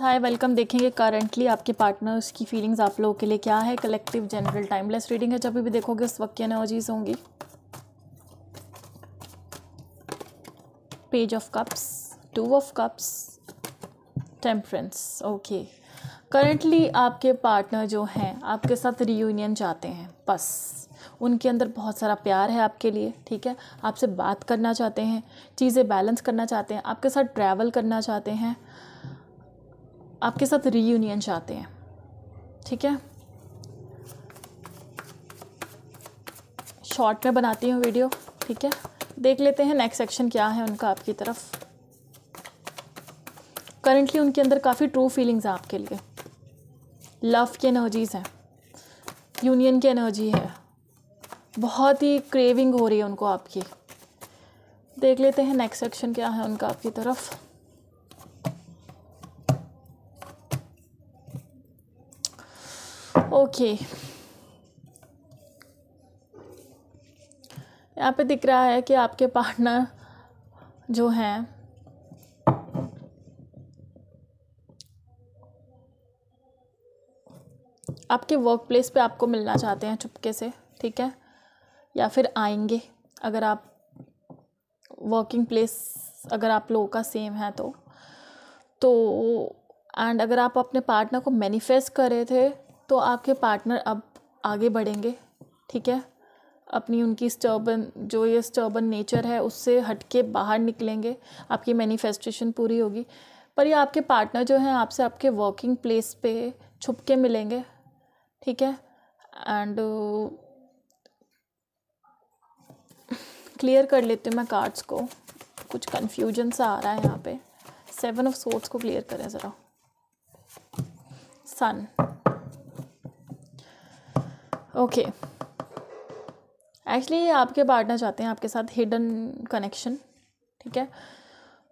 हाय welcome देखेंगे currently आपके partners की फीलिंग्स आप लोगों के लिए क्या है कलेक्टिव जनरल टाइमलेस रीडिंग है जब भी देखोगे उस वक्त की एनर्जीज होंगी page of cups two of cups temperance okay currently आपके पार्टनर जो हैं आपके साथ रीयूनियन चाहते हैं बस उनके अंदर बहुत सारा प्यार है आपके लिए ठीक है आपसे बात करना चाहते हैं चीज़ें बैलेंस करना चाहते हैं आपके साथ ट्रैवल करना चाहते हैं आपके साथ रीयूनियन चाहते हैं ठीक है शॉर्ट में बनाती हूँ वीडियो ठीक है देख लेते हैं नेक्स्ट सेक्शन क्या है उनका आपकी तरफ करंटली उनके अंदर काफ़ी ट्रू फीलिंग्स हैं आपके लिए लव की एनर्जीज़ हैं यूनियन की एनर्जी है बहुत ही क्रेविंग हो रही है उनको आपकी देख लेते हैं नेक्स्ट सेक्शन क्या है उनका आपकी तरफ ओके यहाँ पे दिख रहा है कि आपके पार्टनर जो हैं आपके वर्क प्लेस पर आपको मिलना चाहते हैं चुपके से ठीक है या फिर आएंगे अगर आप वर्किंग प्लेस अगर आप लोगों का सेम है तो तो एंड अगर आप अपने पार्टनर को मैनिफेस्ट कर रहे थे तो आपके पार्टनर अब आगे बढ़ेंगे ठीक है अपनी उनकी स्टर्बन जो ये स्टर्बन नेचर है उससे हट के बाहर निकलेंगे आपकी मैनिफेस्टेशन पूरी होगी पर ये आपके पार्टनर जो हैं आपसे आपके वर्किंग प्लेस पे छुप के मिलेंगे ठीक है एंड क्लियर कर लेती हूँ मैं कार्ड्स को कुछ कन्फ्यूजन सा आ रहा है यहाँ पे सेवन ऑफ सोर्ट्स को क्लियर करें ज़रा सन ओके एक्चुअली आपके बांटना चाहते हैं आपके साथ हिडन कनेक्शन ठीक है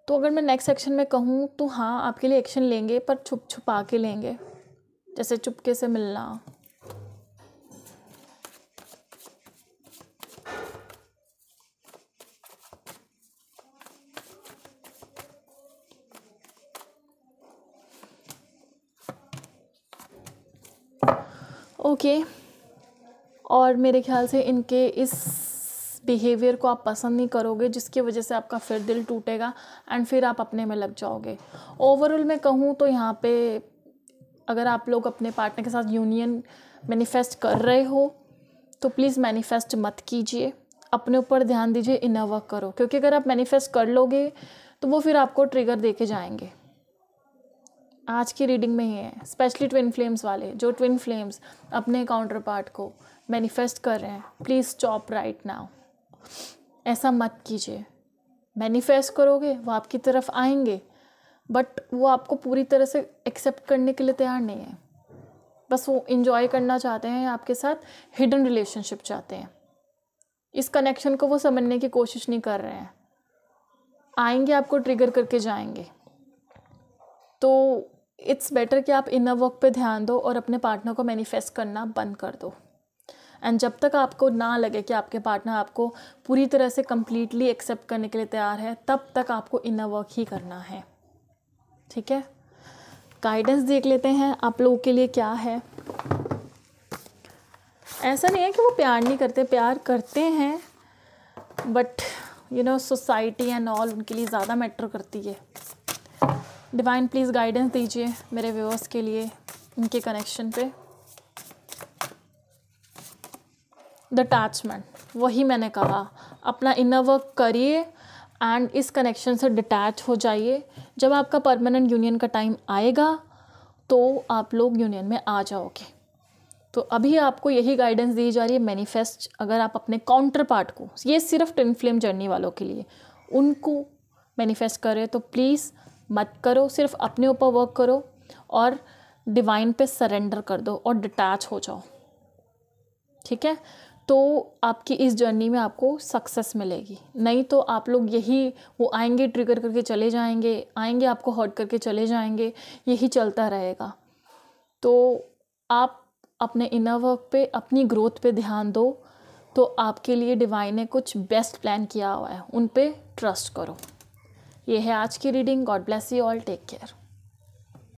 तो अगर मैं नेक्स्ट सेक्शन में कहूँ तो हाँ आपके लिए एक्शन लेंगे पर छुप छुपा के लेंगे जैसे चुपके से मिलना ओके okay. और मेरे ख्याल से इनके इस बिहेवियर को आप पसंद नहीं करोगे जिसकी वजह से आपका फिर दिल टूटेगा एंड फिर आप अपने में लग जाओगे ओवरऑल मैं कहूँ तो यहाँ पे अगर आप लोग अपने पार्टनर के साथ यूनियन मैनिफेस्ट कर रहे हो तो प्लीज़ मैनिफेस्ट मत कीजिए अपने ऊपर ध्यान दीजिए इनर वर्क करो क्योंकि अगर आप मैनिफेस्ट कर लोगे तो वो फिर आपको ट्रिगर दे के जाएंगे आज की रीडिंग में ही है स्पेशली ट्विन फ्लेम्स वाले जो ट्विन फ्लेम्स अपने काउंटर पार्ट को मैनिफेस्ट कर रहे हैं प्लीज़ स्टॉप राइट नाउ ऐसा मत कीजिए मैनिफेस्ट करोगे वो आपकी तरफ आएंगे बट वो आपको पूरी तरह से एक्सेप्ट करने के लिए तैयार नहीं है बस वो इन्जॉय करना चाहते हैं आपके साथ हिडन रिलेशनशिप चाहते हैं इस कनेक्शन को वो समझने की कोशिश नहीं कर रहे हैं आएंगे आपको ट्रिगर करके जाएंगे तो इट्स बेटर कि आप इनर वर्क पे ध्यान दो और अपने पार्टनर को मैनिफेस्ट करना बंद कर दो एंड जब तक आपको ना लगे कि आपके पार्टनर आपको पूरी तरह से कम्प्लीटली एक्सेप्ट करने के लिए तैयार है तब तक आपको इनर वर्क ही करना है ठीक है गाइडेंस देख लेते हैं आप लोगों के लिए क्या है ऐसा नहीं है कि वो प्यार नहीं करते प्यार करते हैं but you know society and all उनके लिए ज़्यादा मैटर करती है डिवाइन प्लीज़ गाइडेंस दीजिए मेरे व्यूअर्स के लिए इनके कनेक्शन पे अटैचमेंट वही मैंने कहा अपना इनर वर्क करिए एंड इस कनेक्शन से डिटैच हो जाइए जब आपका परमानेंट यूनियन का टाइम आएगा तो आप लोग यूनियन में आ जाओगे तो अभी आपको यही गाइडेंस दी जा रही है मैनिफेस्ट अगर आप अपने काउंटर पार्ट को ये सिर्फ टिन फ्लेम जर्नी वालों के लिए उनको मैनिफेस्ट करें तो प्लीज़ मत करो सिर्फ अपने ऊपर वर्क करो और डिवाइन पे सरेंडर कर दो और डिटैच हो जाओ ठीक है तो आपकी इस जर्नी में आपको सक्सेस मिलेगी नहीं तो आप लोग यही वो आएंगे ट्रिगर करके चले जाएंगे आएंगे आपको हॉट करके चले जाएंगे यही चलता रहेगा तो आप अपने इनर वर्क पे अपनी ग्रोथ पे ध्यान दो तो आपके लिए डिवाइन ने कुछ बेस्ट प्लान किया हुआ है उन पर ट्रस्ट करो ये है आज की reading God bless you all take care